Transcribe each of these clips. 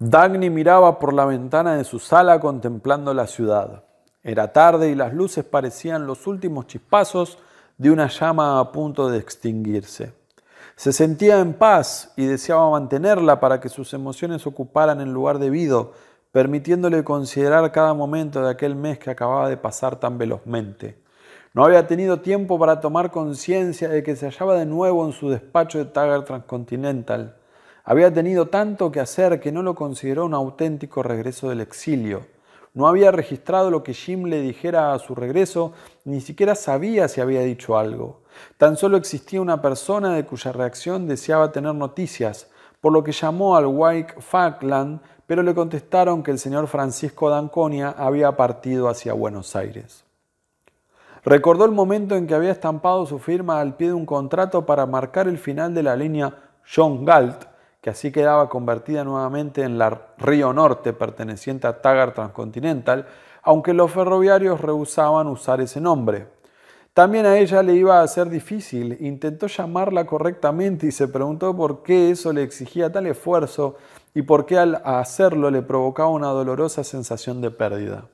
Dagny miraba por la ventana de su sala contemplando la ciudad. Era tarde y las luces parecían los últimos chispazos de una llama a punto de extinguirse. Se sentía en paz y deseaba mantenerla para que sus emociones ocuparan el lugar debido, permitiéndole considerar cada momento de aquel mes que acababa de pasar tan velozmente. No había tenido tiempo para tomar conciencia de que se hallaba de nuevo en su despacho de Taggart Transcontinental. Había tenido tanto que hacer que no lo consideró un auténtico regreso del exilio. No había registrado lo que Jim le dijera a su regreso, ni siquiera sabía si había dicho algo. Tan solo existía una persona de cuya reacción deseaba tener noticias, por lo que llamó al White Falkland, pero le contestaron que el señor Francisco Danconia había partido hacia Buenos Aires. Recordó el momento en que había estampado su firma al pie de un contrato para marcar el final de la línea John Galt, así quedaba convertida nuevamente en la Río Norte perteneciente a Taggart Transcontinental, aunque los ferroviarios rehusaban usar ese nombre. También a ella le iba a ser difícil, intentó llamarla correctamente y se preguntó por qué eso le exigía tal esfuerzo y por qué al hacerlo le provocaba una dolorosa sensación de pérdida.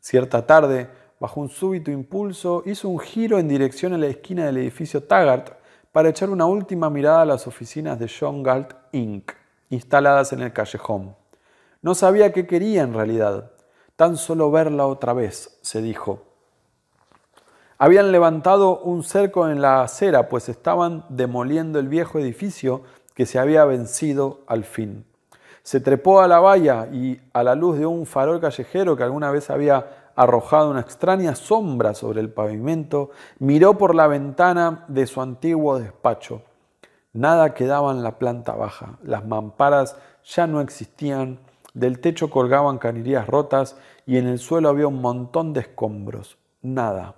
Cierta tarde, bajo un súbito impulso, hizo un giro en dirección a la esquina del edificio Taggart para echar una última mirada a las oficinas de John Galt Inc., instaladas en el callejón. No sabía qué quería en realidad, tan solo verla otra vez, se dijo. Habían levantado un cerco en la acera, pues estaban demoliendo el viejo edificio que se había vencido al fin. Se trepó a la valla y, a la luz de un farol callejero que alguna vez había arrojado una extraña sombra sobre el pavimento, miró por la ventana de su antiguo despacho. Nada quedaba en la planta baja, las mamparas ya no existían, del techo colgaban canerías rotas y en el suelo había un montón de escombros. Nada.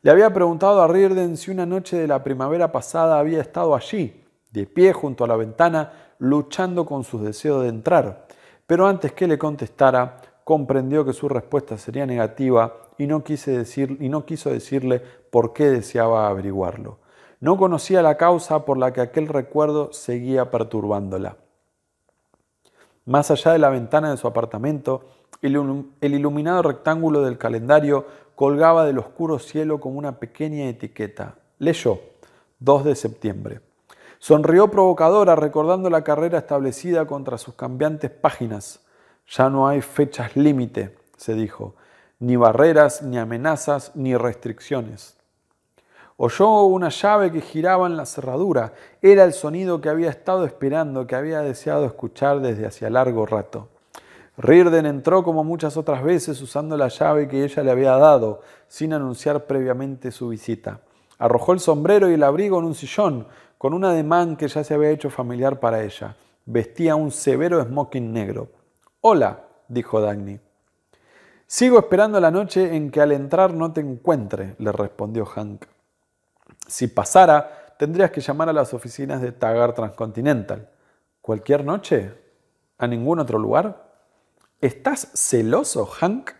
Le había preguntado a Rirden si una noche de la primavera pasada había estado allí, de pie junto a la ventana, luchando con sus deseos de entrar. Pero antes que le contestara, comprendió que su respuesta sería negativa y no, quiso decirle por qué deseaba averiguarlo. No conocía la causa por la que aquel recuerdo seguía perturbándola. Más allá de la ventana de su apartamento, el iluminado rectángulo del calendario colgaba del oscuro cielo como una pequeña etiqueta. Leyó, 2 de septiembre. Sonrió provocadora recordando la carrera establecida contra sus cambiantes páginas. Ya no hay fechas límite, se dijo, ni barreras, ni amenazas, ni restricciones. Oyó una llave que giraba en la cerradura. Era el sonido que había estado esperando, que había deseado escuchar desde hacía largo rato. Rirden entró como muchas otras veces usando la llave que ella le había dado, sin anunciar previamente su visita. Arrojó el sombrero y el abrigo en un sillón, con un ademán que ya se había hecho familiar para ella. Vestía un severo smoking negro. Hola, dijo Dagny. Sigo esperando la noche en que al entrar no te encuentre, le respondió Hank. Si pasara, tendrías que llamar a las oficinas de Tagar Transcontinental. ¿Cualquier noche? ¿A ningún otro lugar? ¿Estás celoso, Hank?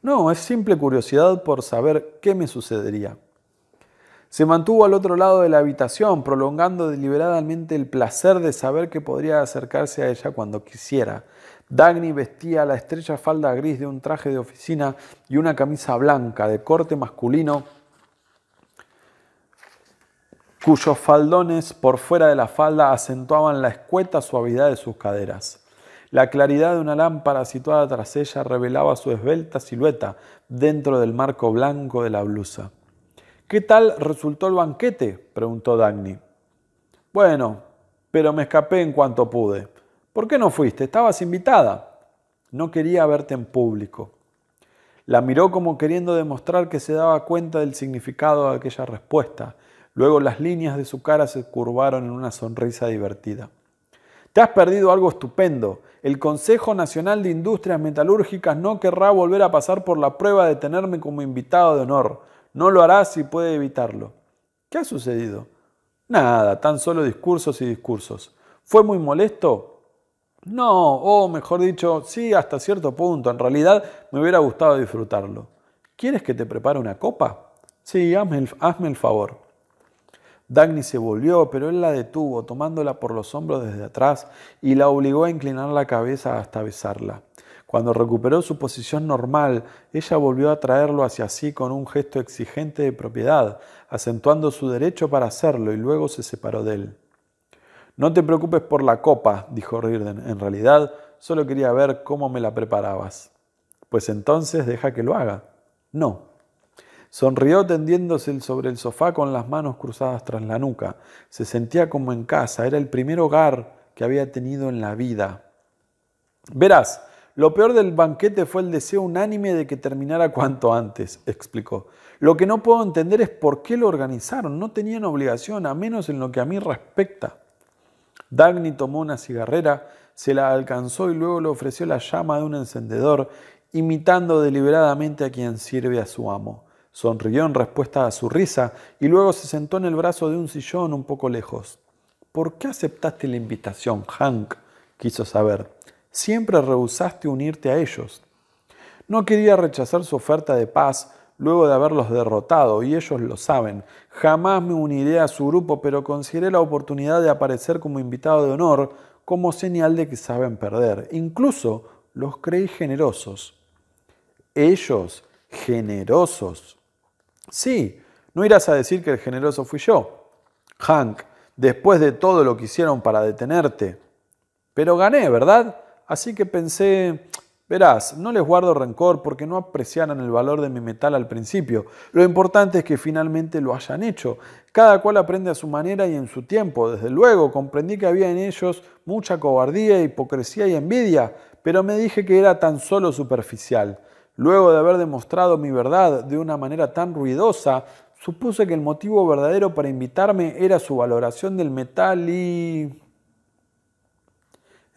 No, es simple curiosidad por saber qué me sucedería. Se mantuvo al otro lado de la habitación, prolongando deliberadamente el placer de saber que podría acercarse a ella cuando quisiera, Dagny vestía la estrecha falda gris de un traje de oficina y una camisa blanca de corte masculino cuyos faldones por fuera de la falda acentuaban la escueta suavidad de sus caderas. La claridad de una lámpara situada tras ella revelaba su esbelta silueta dentro del marco blanco de la blusa. ¿Qué tal resultó el banquete? preguntó Dagny. Bueno, pero me escapé en cuanto pude. ¿Por qué no fuiste? Estabas invitada. No quería verte en público. La miró como queriendo demostrar que se daba cuenta del significado de aquella respuesta. Luego las líneas de su cara se curvaron en una sonrisa divertida. Te has perdido algo estupendo. El Consejo Nacional de Industrias Metalúrgicas no querrá volver a pasar por la prueba de tenerme como invitado de honor. No lo hará si puede evitarlo. ¿Qué ha sucedido? Nada, tan solo discursos y discursos. ¿Fue muy molesto? No, o mejor dicho, sí, hasta cierto punto. En realidad me hubiera gustado disfrutarlo. ¿Quieres que te prepare una copa? Sí, hazme el, hazme el favor. Dagny se volvió, pero él la detuvo, tomándola por los hombros desde atrás y la obligó a inclinar la cabeza hasta besarla. Cuando recuperó su posición normal, ella volvió a traerlo hacia sí con un gesto exigente de propiedad, acentuando su derecho para hacerlo y luego se separó de él. No te preocupes por la copa, dijo Rirden. En realidad, solo quería ver cómo me la preparabas. Pues entonces deja que lo haga. No. Sonrió tendiéndose sobre el sofá con las manos cruzadas tras la nuca. Se sentía como en casa. Era el primer hogar que había tenido en la vida. Verás, lo peor del banquete fue el deseo unánime de que terminara cuanto antes, explicó. Lo que no puedo entender es por qué lo organizaron. No tenían obligación, a menos en lo que a mí respecta. Dagny tomó una cigarrera, se la alcanzó y luego le ofreció la llama de un encendedor, imitando deliberadamente a quien sirve a su amo. Sonrió en respuesta a su risa y luego se sentó en el brazo de un sillón un poco lejos. ¿Por qué aceptaste la invitación, Hank? quiso saber. Siempre rehusaste unirte a ellos. No quería rechazar su oferta de paz, luego de haberlos derrotado, y ellos lo saben. Jamás me uniré a su grupo, pero consideré la oportunidad de aparecer como invitado de honor como señal de que saben perder. Incluso los creí generosos. Ellos, generosos. Sí, no irás a decir que el generoso fui yo. Hank, después de todo lo que hicieron para detenerte. Pero gané, ¿verdad? Así que pensé, Verás, no les guardo rencor porque no apreciaran el valor de mi metal al principio. Lo importante es que finalmente lo hayan hecho. Cada cual aprende a su manera y en su tiempo. Desde luego, comprendí que había en ellos mucha cobardía, hipocresía y envidia, pero me dije que era tan solo superficial. Luego de haber demostrado mi verdad de una manera tan ruidosa, supuse que el motivo verdadero para invitarme era su valoración del metal y...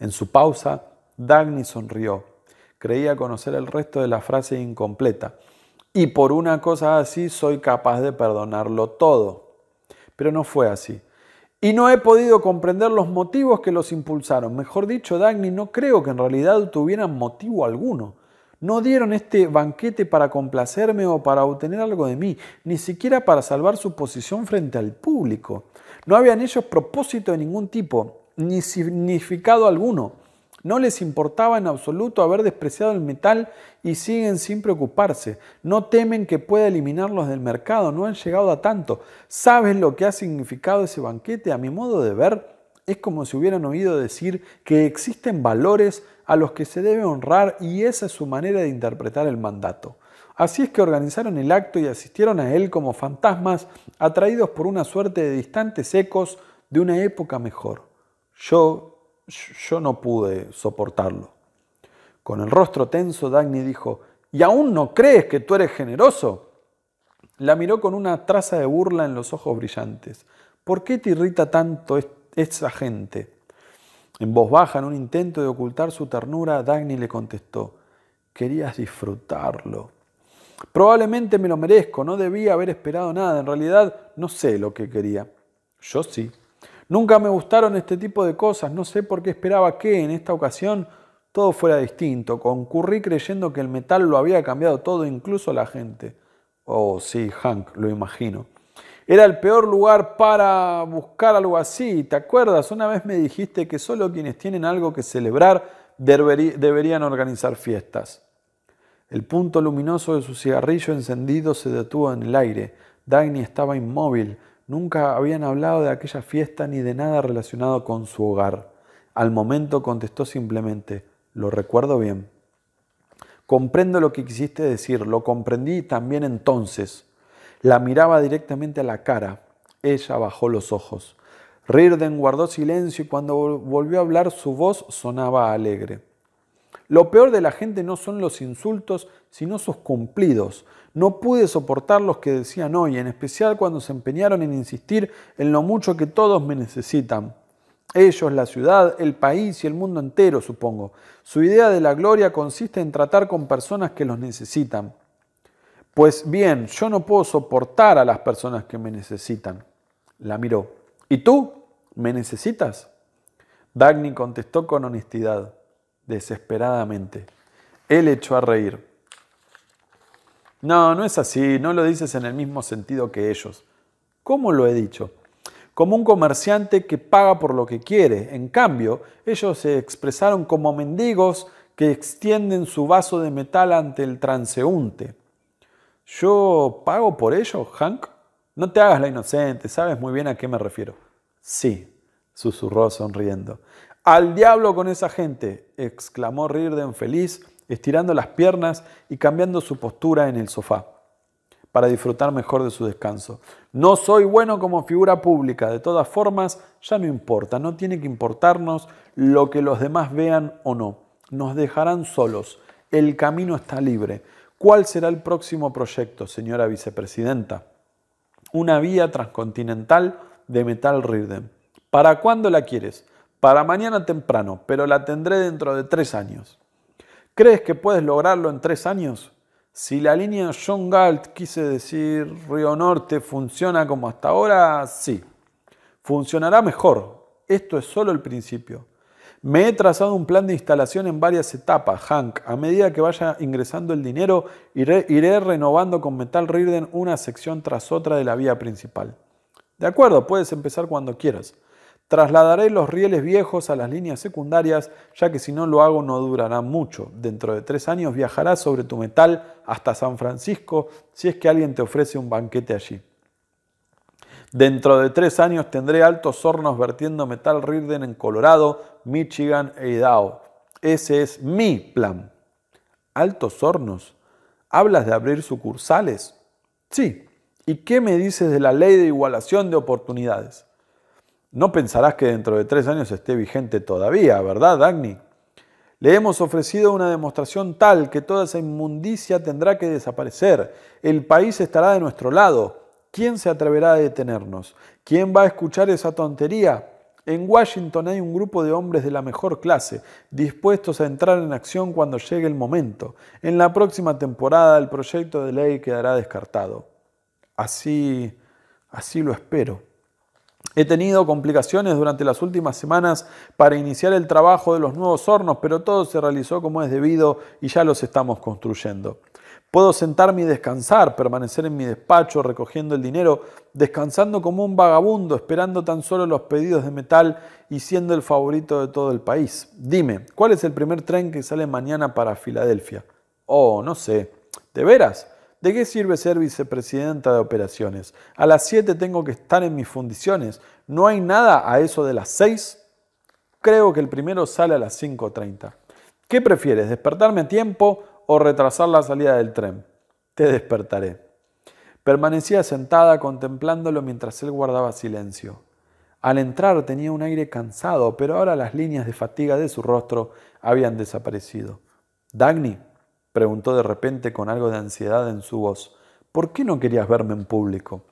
En su pausa, Dagny sonrió creía conocer el resto de la frase incompleta. Y por una cosa así soy capaz de perdonarlo todo. Pero no fue así. Y no he podido comprender los motivos que los impulsaron. Mejor dicho, Dagny, no creo que en realidad tuvieran motivo alguno. No dieron este banquete para complacerme o para obtener algo de mí, ni siquiera para salvar su posición frente al público. No habían ellos propósito de ningún tipo, ni significado alguno. No les importaba en absoluto haber despreciado el metal y siguen sin preocuparse. No temen que pueda eliminarlos del mercado, no han llegado a tanto. ¿Sabes lo que ha significado ese banquete? A mi modo de ver, es como si hubieran oído decir que existen valores a los que se debe honrar y esa es su manera de interpretar el mandato. Así es que organizaron el acto y asistieron a él como fantasmas atraídos por una suerte de distantes ecos de una época mejor. Yo, yo no pude soportarlo. Con el rostro tenso, Dagny dijo, ¿y aún no crees que tú eres generoso? La miró con una traza de burla en los ojos brillantes. ¿Por qué te irrita tanto esa gente? En voz baja, en un intento de ocultar su ternura, Dagny le contestó, querías disfrutarlo. Probablemente me lo merezco, no debía haber esperado nada, en realidad no sé lo que quería. Yo sí, Nunca me gustaron este tipo de cosas, no sé por qué esperaba que en esta ocasión todo fuera distinto. Concurrí creyendo que el metal lo había cambiado todo, incluso la gente. Oh, sí, Hank, lo imagino. Era el peor lugar para buscar algo así. ¿Te acuerdas? Una vez me dijiste que solo quienes tienen algo que celebrar deberían organizar fiestas. El punto luminoso de su cigarrillo encendido se detuvo en el aire. Dagny estaba inmóvil, Nunca habían hablado de aquella fiesta ni de nada relacionado con su hogar. Al momento contestó simplemente, lo recuerdo bien. Comprendo lo que quisiste decir, lo comprendí también entonces. La miraba directamente a la cara. Ella bajó los ojos. Rirden guardó silencio y cuando volvió a hablar su voz sonaba alegre. Lo peor de la gente no son los insultos, sino sus cumplidos. No pude soportar los que decían hoy, en especial cuando se empeñaron en insistir en lo mucho que todos me necesitan. Ellos, la ciudad, el país y el mundo entero, supongo. Su idea de la gloria consiste en tratar con personas que los necesitan. Pues bien, yo no puedo soportar a las personas que me necesitan. La miró. ¿Y tú? ¿Me necesitas? Dagny contestó con honestidad desesperadamente. Él echó a reír. No, no es así, no lo dices en el mismo sentido que ellos. ¿Cómo lo he dicho? Como un comerciante que paga por lo que quiere. En cambio, ellos se expresaron como mendigos que extienden su vaso de metal ante el transeúnte. ¿Yo pago por ello, Hank? No te hagas la inocente, sabes muy bien a qué me refiero. Sí, susurró sonriendo. Al diablo con esa gente, exclamó Rirden feliz, estirando las piernas y cambiando su postura en el sofá para disfrutar mejor de su descanso. No soy bueno como figura pública, de todas formas, ya no importa, no tiene que importarnos lo que los demás vean o no. Nos dejarán solos, el camino está libre. ¿Cuál será el próximo proyecto, señora vicepresidenta? Una vía transcontinental de metal Rirden. ¿Para cuándo la quieres? para mañana temprano, pero la tendré dentro de tres años. ¿Crees que puedes lograrlo en tres años? Si la línea John Galt, quise decir Río Norte, funciona como hasta ahora, sí. Funcionará mejor. Esto es solo el principio. Me he trazado un plan de instalación en varias etapas, Hank. A medida que vaya ingresando el dinero, iré, renovando con Metal Rearden una sección tras otra de la vía principal. De acuerdo, puedes empezar cuando quieras. Trasladaré los rieles viejos a las líneas secundarias, ya que si no lo hago no durará mucho. Dentro de tres años viajarás sobre tu metal hasta San Francisco si es que alguien te ofrece un banquete allí. Dentro de tres años tendré altos hornos vertiendo metal Rirden en Colorado, Michigan e Idaho. Ese es mi plan. ¿Altos hornos? ¿Hablas de abrir sucursales? Sí. ¿Y qué me dices de la ley de igualación de oportunidades? No pensarás que dentro de tres años esté vigente todavía, ¿verdad, Agni? Le hemos ofrecido una demostración tal que toda esa inmundicia tendrá que desaparecer. El país estará de nuestro lado. ¿Quién se atreverá a detenernos? ¿Quién va a escuchar esa tontería? En Washington hay un grupo de hombres de la mejor clase, dispuestos a entrar en acción cuando llegue el momento. En la próxima temporada el proyecto de ley quedará descartado. Así, así lo espero. He tenido complicaciones durante las últimas semanas para iniciar el trabajo de los nuevos hornos, pero todo se realizó como es debido y ya los estamos construyendo. Puedo sentarme y descansar, permanecer en mi despacho recogiendo el dinero, descansando como un vagabundo, esperando tan solo los pedidos de metal y siendo el favorito de todo el país. Dime, ¿cuál es el primer tren que sale mañana para Filadelfia? Oh, no sé. ¿De veras? ¿De qué sirve ser vicepresidenta de operaciones? A las 7 tengo que estar en mis fundiciones. ¿No hay nada a eso de las 6? Creo que el primero sale a las 5.30. ¿Qué prefieres, despertarme a tiempo o retrasar la salida del tren? Te despertaré. Permanecía sentada contemplándolo mientras él guardaba silencio. Al entrar tenía un aire cansado, pero ahora las líneas de fatiga de su rostro habían desaparecido. Dagny, preguntó de repente con algo de ansiedad en su voz. ¿Por qué no querías verme en público?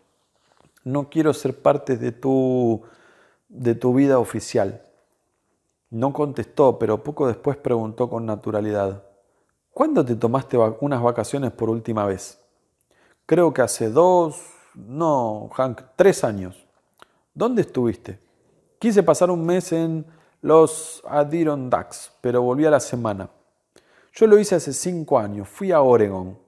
No quiero ser parte de tu, de tu vida oficial. No contestó, pero poco después preguntó con naturalidad. ¿Cuándo te tomaste unas vacaciones por última vez? Creo que hace dos, no, Hank, tres años. ¿Dónde estuviste? Quise pasar un mes en los Adirondacks, pero volví a la semana. Yo lo hice hace cinco años, fui a oregón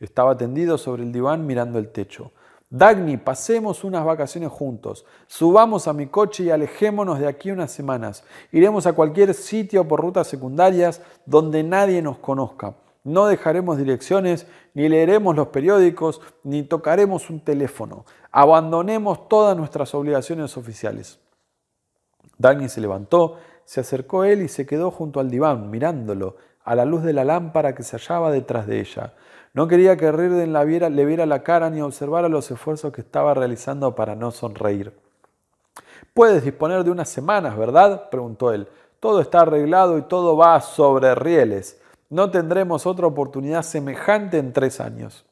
Estaba tendido sobre el diván mirando el techo. Dagny, pasemos unas vacaciones juntos. Subamos a mi coche y alejémonos de aquí unas semanas. Iremos a cualquier sitio por rutas secundarias donde nadie nos conozca. No dejaremos direcciones, ni leeremos los periódicos, ni tocaremos un teléfono. Abandonemos todas nuestras obligaciones oficiales. Dagny se levantó, se acercó a él y se quedó junto al diván mirándolo a la luz de la lámpara que se hallaba detrás de ella. No quería que Rirden la viera, le viera la cara ni observara los esfuerzos que estaba realizando para no sonreír. Puedes disponer de unas semanas, ¿verdad? preguntó él. Todo está arreglado y todo va sobre rieles. No tendremos otra oportunidad semejante en tres años.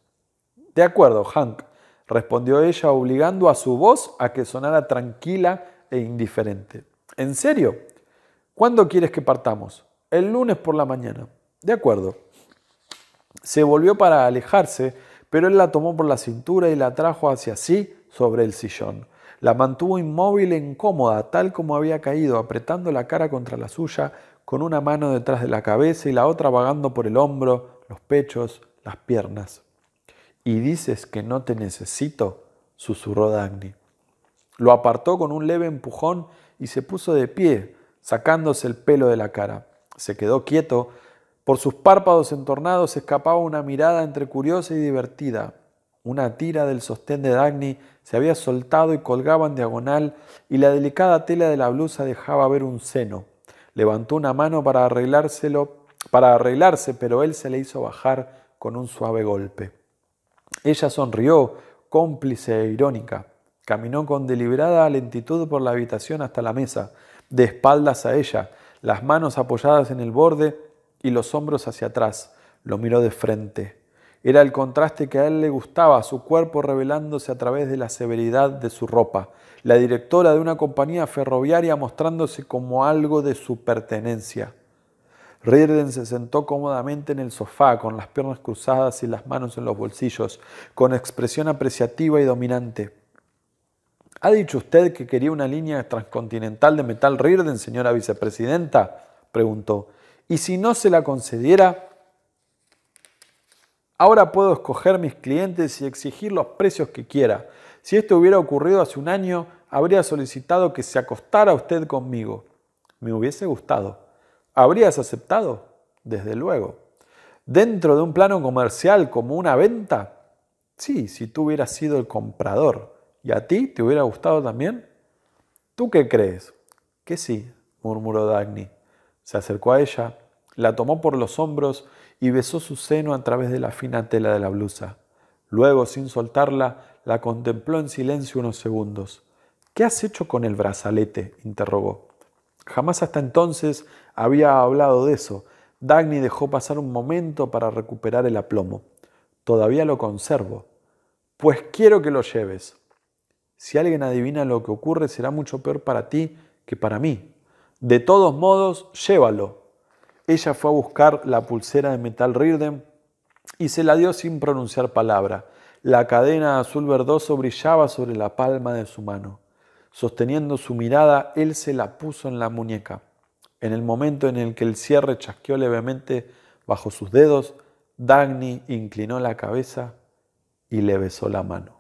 De acuerdo, Hank, respondió ella, obligando a su voz a que sonara tranquila e indiferente. ¿En serio? ¿Cuándo quieres que partamos? el lunes por la mañana. De acuerdo. Se volvió para alejarse, pero él la tomó por la cintura y la trajo hacia sí sobre el sillón. La mantuvo inmóvil e incómoda, tal como había caído, apretando la cara contra la suya, con una mano detrás de la cabeza y la otra vagando por el hombro, los pechos, las piernas. ¿Y dices que no te necesito? susurró Dagny. Lo apartó con un leve empujón y se puso de pie, sacándose el pelo de la cara. Se quedó quieto. Por sus párpados entornados escapaba una mirada entre curiosa y divertida. Una tira del sostén de Dagny se había soltado y colgaba en diagonal y la delicada tela de la blusa dejaba ver un seno. Levantó una mano para arreglárselo, para arreglarse, pero él se le hizo bajar con un suave golpe. Ella sonrió, cómplice e irónica. Caminó con deliberada lentitud por la habitación hasta la mesa, de espaldas a ella, las manos apoyadas en el borde y los hombros hacia atrás. Lo miró de frente. Era el contraste que a él le gustaba, su cuerpo revelándose a través de la severidad de su ropa, la directora de una compañía ferroviaria mostrándose como algo de su pertenencia. Rirden se sentó cómodamente en el sofá, con las piernas cruzadas y las manos en los bolsillos, con expresión apreciativa y dominante. ¿Ha dicho usted que quería una línea transcontinental de metal Rirden, señora vicepresidenta? preguntó. ¿Y si no se la concediera? Ahora puedo escoger mis clientes y exigir los precios que quiera. Si esto hubiera ocurrido hace un año, habría solicitado que se acostara usted conmigo. Me hubiese gustado. ¿Habrías aceptado? Desde luego. ¿Dentro de un plano comercial como una venta? Sí, si tú hubieras sido el comprador. ¿Y a ti te hubiera gustado también? ¿Tú qué crees? Que sí, murmuró Dagny. Se acercó a ella, la tomó por los hombros y besó su seno a través de la fina tela de la blusa. Luego, sin soltarla, la contempló en silencio unos segundos. ¿Qué has hecho con el brazalete? interrogó. Jamás hasta entonces había hablado de eso. Dagny dejó pasar un momento para recuperar el aplomo. Todavía lo conservo. Pues quiero que lo lleves. Si alguien adivina lo que ocurre, será mucho peor para ti que para mí. De todos modos, llévalo. Ella fue a buscar la pulsera de metal Rirden y se la dio sin pronunciar palabra. La cadena azul verdoso brillaba sobre la palma de su mano. Sosteniendo su mirada, él se la puso en la muñeca. En el momento en el que el cierre chasqueó levemente bajo sus dedos, Dagny inclinó la cabeza y le besó la mano.